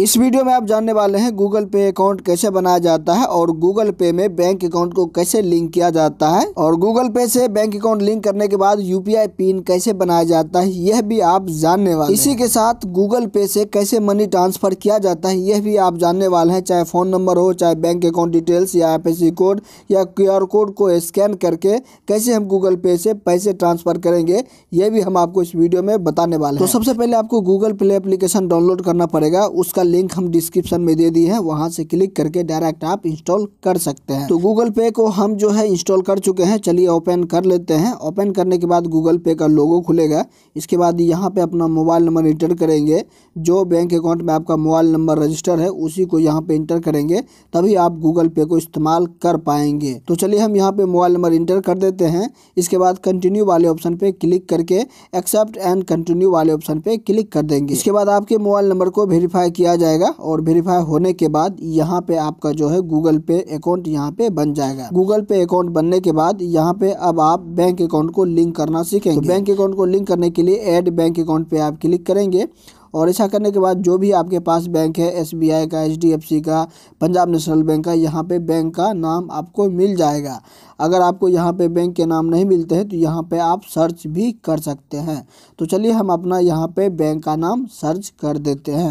इस वीडियो में आप जानने वाले हैं गूगल पे अकाउंट कैसे बनाया जाता है और गूगल पे में बैंक अकाउंट को कैसे लिंक किया जाता है और गूगल पे से बैंक अकाउंट लिंक करने के बाद यूपीआई पिन कैसे बनाया जाता है यह भी आप जानने वाले इसी के साथ गूगल पे से कैसे मनी ट्रांसफर किया जाता है यह भी आप जानने वाले हैं चाहे फोन नंबर हो चाहे बैंक अकाउंट डिटेल्स या एफ कोड या क्यू कोड को स्कैन करके कैसे हम गूगल पे से पैसे ट्रांसफर करेंगे यह भी हम आपको इस वीडियो में बताने वाले हैं तो सबसे पहले आपको गूगल प्ले एप्लीकेशन डाउनलोड करना पड़ेगा उसका का लिंक हम डिस्क्रिप्शन में दे दिए हैं वहाँ से क्लिक करके डायरेक्ट आप इंस्टॉल कर सकते हैं तो गूगल पे को हम जो है इंस्टॉल कर चुके हैं चलिए ओपन कर लेते हैं ओपन करने के बाद गूगल पे का लोगो खुलेगा इसके बाद यहाँ पे अपना मोबाइल नंबर इंटर करेंगे जो बैंक अकाउंट में आपका मोबाइल नंबर रजिस्टर है उसी को यहाँ पे इंटर करेंगे तभी आप गूगल पे को इस्तेमाल कर पाएंगे तो चलिए हम यहाँ पे मोबाइल नंबर इंटर कर देते हैं इसके बाद कंटिन्यू वाले ऑप्शन पे क्लिक करके एक्सेप्ट एंड कंटिन्यू वाले ऑप्शन पे क्लिक कर देंगे इसके बाद आपके मोबाइल नंबर को वेरीफाई किया जाएगा और वेरीफाई होने के बाद यहाँ पे आपका जो है गूगल पे अकाउंट यहाँ पे बन जाएगा गूगल पे अकाउंट बनने के बाद यहाँ पे अब आप बैंक अकाउंट को लिंक करना सीखेंगे तो बैंक अकाउंट को लिंक करने के लिए एड बैंक अकाउंट पे आप क्लिक करेंगे और ऐसा करने के बाद जो भी आपके पास बैंक है एस का एच का पंजाब नेशनल बैंक का यहाँ पे बैंक का नाम आपको मिल जाएगा अगर आपको यहाँ पे बैंक के नाम नहीं मिलते हैं तो यहाँ पे आप सर्च भी कर सकते हैं तो चलिए हम अपना यहाँ पे बैंक का नाम सर्च कर देते हैं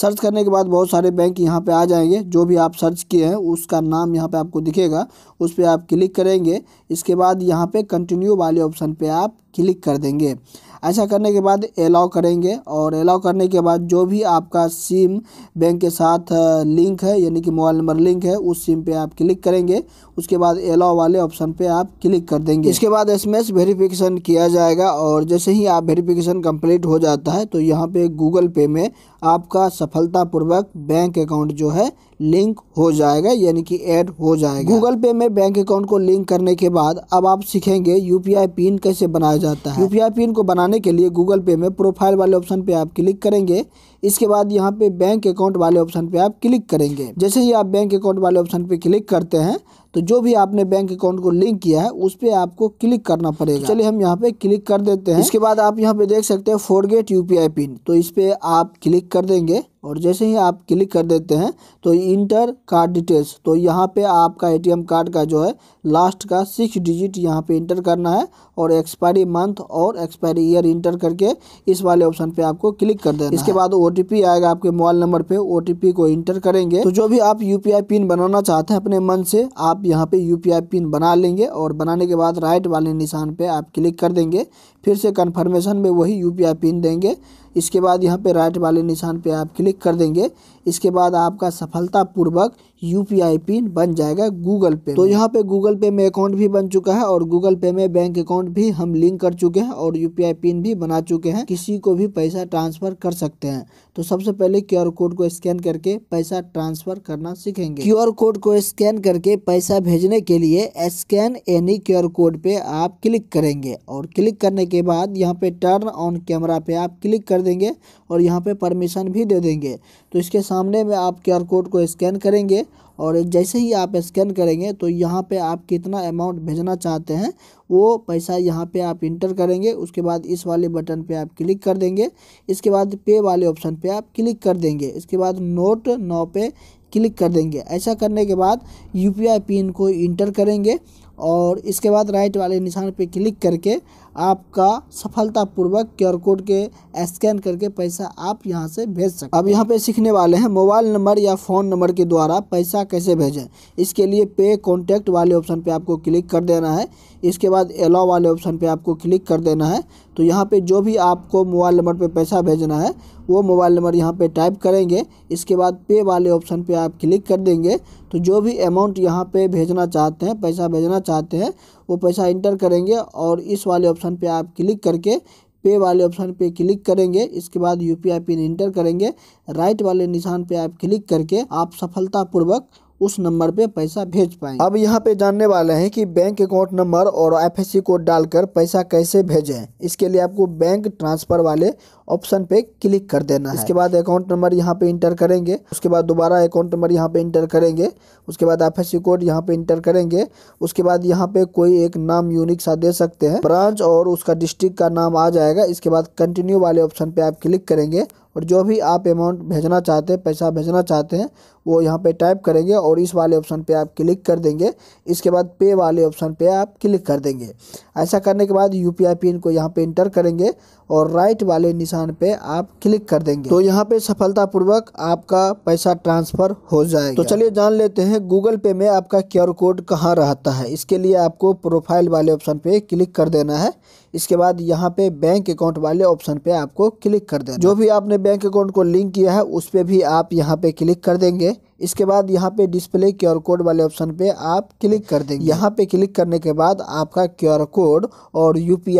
सर्च करने के बाद बहुत सारे बैंक यहाँ पे आ जाएंगे जो भी आप सर्च किए हैं उसका नाम यहाँ पे आपको दिखेगा उस पर आप क्लिक करेंगे इसके बाद यहाँ पे कंटिन्यू वाले ऑप्शन पे आप क्लिक कर देंगे ऐसा करने के बाद अलाउ करेंगे और अलाउ करने के बाद जो भी आपका सिम बैंक के साथ लिंक है यानी कि मोबाइल नंबर लिंक है उस सिम पे आप क्लिक करेंगे उसके बाद अलाउ वाले ऑप्शन पे आप क्लिक कर देंगे इसके बाद एस वेरिफिकेशन किया जाएगा और जैसे ही आप वेरिफिकेशन कंप्लीट हो जाता है तो यहाँ पे गूगल पे में आपका सफलतापूर्वक बैंक अकाउंट जो है लिंक हो जाएगा यानी कि ऐड हो जाएगा गूगल पे में बैंक अकाउंट को लिंक करने के बाद अब आप सीखेंगे यूपीआई पिन कैसे बनाया जाता है यूपीआई पिन को बनाने बनाने के लिए गूगल पे में प्रोफाइल वाले ऑप्शन पे आप क्लिक करेंगे इसके बाद यहाँ पे बैंक अकाउंट वाले ऑप्शन पे आप क्लिक करेंगे जैसे ही आप बैंक अकाउंट वाले ऑप्शन पे क्लिक करते हैं तो जो भी आपने बैंक अकाउंट को लिंक किया है उस पर आपको क्लिक करना पड़ेगा चलिए हम यहाँ पे क्लिक कर देते हैं इसके बाद आप यहाँ पे देख सकते हैं फॉरगेट यूपीआई पिन तो इस पर आप क्लिक कर देंगे और जैसे ही आप क्लिक कर देते हैं तो इंटर कार्ड डिटेल्स तो यहाँ पे आपका एटीएम कार्ड का जो है लास्ट का सिक्स डिजिट यहाँ पे इंटर करना है और एक्सपायरी मंथ और एक्सपायरी ईयर इंटर करके इस वाले ऑप्शन पे आपको क्लिक कर देना इसके बाद ओ आएगा आपके मोबाइल नंबर पर ओ को इंटर करेंगे तो जो भी आप यू पिन बनाना चाहते हैं अपने मन से आप यहाँ पर यू पिन बना लेंगे और बनाने के बाद राइट वाले निशान पर आप क्लिक कर देंगे फिर से कन्फर्मेशन में वही यू पिन देंगे इसके बाद यहाँ पे राइट वाले निशान पे आप क्लिक कर देंगे इसके बाद आपका सफलतापूर्वक यू पिन बन जाएगा गूगल पे तो यहाँ पे गूगल पे में अकाउंट भी बन चुका है और गूगल पे में बैंक अकाउंट भी हम लिंक कर चुके हैं और आई पिन भी बना चुके हैं किसी को भी पैसा ट्रांसफर कर सकते हैं तो सबसे पहले क्यू कोड को स्कैन करके पैसा ट्रांसफर करना सीखेंगे आर कोड को स्कैन करके पैसा भेजने के लिए स्कैन एनी आर कोड पे आप क्लिक करेंगे और क्लिक करने के बाद यहाँ पे टर्न ऑन कैमरा पे आप क्लिक कर देंगे और यहाँ पे परमिशन भी दे देंगे तो इसके साथ सामने में आप क्यू कोड को स्कैन करेंगे और जैसे ही आप स्कैन करेंगे तो यहाँ पे आप कितना अमाउंट भेजना चाहते हैं वो पैसा यहाँ पे आप इंटर करेंगे उसके बाद इस वाले बटन पे आप क्लिक कर देंगे इसके बाद पे वाले ऑप्शन पे आप क्लिक कर देंगे इसके बाद नोट नौ पे क्लिक कर देंगे ऐसा करने के बाद यू पी पिन को इंटर करेंगे और इसके बाद राइट वाले निशान पे क्लिक करके आपका सफलतापूर्वक क्यूआर कोड के स्कैन करके पैसा आप यहां से भेज सकते अब यहां पे सीखने वाले हैं मोबाइल नंबर या फ़ोन नंबर के द्वारा पैसा कैसे भेजें इसके लिए पे कॉन्टैक्ट वाले ऑप्शन पे आपको क्लिक कर देना है इसके बाद एलाओ वाले ऑप्शन पे आपको क्लिक कर देना है तो यहाँ पे जो भी आपको मोबाइल नंबर पे पैसा भेजना है वो मोबाइल नंबर यहाँ पे टाइप करेंगे इसके बाद पे वाले ऑप्शन पे आप क्लिक कर देंगे तो जो भी अमाउंट यहाँ पे भेजना चाहते हैं पैसा भेजना चाहते हैं वो पैसा इंटर करेंगे और इस वाले ऑप्शन पर आप क्लिक करके पे वाले ऑप्शन पे क्लिक करेंगे इसके बाद यू पिन इंटर करेंगे राइट वाले निशान पे आप क्लिक करके आप सफलतापूर्वक उस नंबर पे पैसा भेज पाए अब यहाँ पे जानने वाले हैं कि बैंक अकाउंट नंबर और सी कोड डालकर पैसा कैसे भेजें इसके लिए आपको बैंक ट्रांसफर वाले ऑप्शन पे क्लिक कर देना है इसके बाद अकाउंट नंबर यहाँ पे इंटर करेंगे उसके बाद दोबारा अकाउंट नंबर यहाँ पे इंटर करेंगे उसके बाद एफ कोड यहाँ पे इंटर करेंगे उसके बाद यहाँ पे कोई एक नाम यूनिक सा दे सकते हैं ब्रांच और उसका डिस्ट्रिक्ट का नाम आ जाएगा इसके बाद कंटिन्यू वाले ऑप्शन पे आप क्लिक करेंगे और जो भी आप अमाउंट भेजना चाहते हैं पैसा भेजना चाहते हैं वो यहाँ पे टाइप करेंगे और इस वाले ऑप्शन पे आप क्लिक कर देंगे इसके बाद पे वाले ऑप्शन पे आप क्लिक कर देंगे ऐसा करने के बाद यू पिन को यहाँ पे इंटर करेंगे और राइट वाले निशान पे आप क्लिक कर देंगे तो यहाँ पे सफलतापूर्वक आपका पैसा ट्रांसफ़र हो जाएगा तो चलिए जान लेते हैं गूगल पे में आपका आर कोड कहाँ रहता है इसके लिए आपको प्रोफाइल वाले ऑप्शन पे क्लिक कर देना है इसके बाद यहाँ पे बैंक अकाउंट वाले ऑप्शन पे आपको क्लिक कर देना जो भी आपने बैंक अकाउंट को लिंक किया है उस पर भी आप यहाँ पे क्लिक कर देंगे इसके बाद यहाँ पे डिस्प्ले क्यूआर कोड वाले ऑप्शन पे आप क्लिक कर देंगे यहाँ पे क्लिक करने के बाद आपका क्यूआर कोड और यू पी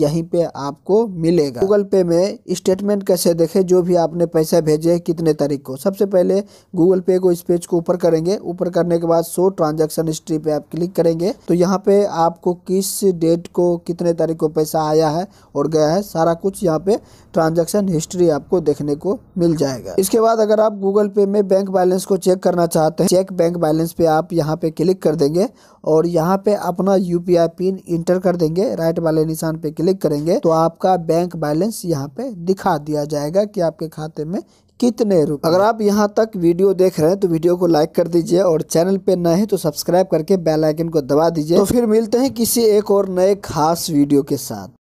यहीं पे आपको मिलेगा गूगल पे में स्टेटमेंट कैसे देखें जो भी आपने पैसा भेजे कितने तारीख को सबसे पहले गूगल पे को इस पेज को ऊपर करेंगे ऊपर करने के बाद शो ट्रांजेक्शन हिस्ट्री पे आप क्लिक करेंगे तो यहाँ पे आपको किस डेट को कितने तारीख को पैसा आया है और गया है सारा कुछ यहाँ पे ट्रांजेक्शन हिस्ट्री आपको देखने को मिल जाएगा इसके बाद अगर आप गूगल पे में बैंक बैलेंस को चेक करना चाहते हैं चेक बैंक बैलेंस पे आप यहाँ पे क्लिक कर देंगे और यहाँ पे अपना यू पिन इंटर कर देंगे राइट वाले निशान पे क्लिक करेंगे तो आपका बैंक बैलेंस यहाँ पे दिखा दिया जाएगा कि आपके खाते में कितने रुपए अगर आप यहाँ तक वीडियो देख रहे हैं तो वीडियो को लाइक कर दीजिए और चैनल पे नए हैं तो सब्सक्राइब करके बेल आइकन को दबा दीजिए तो फिर मिलते हैं किसी एक और नए खास वीडियो के साथ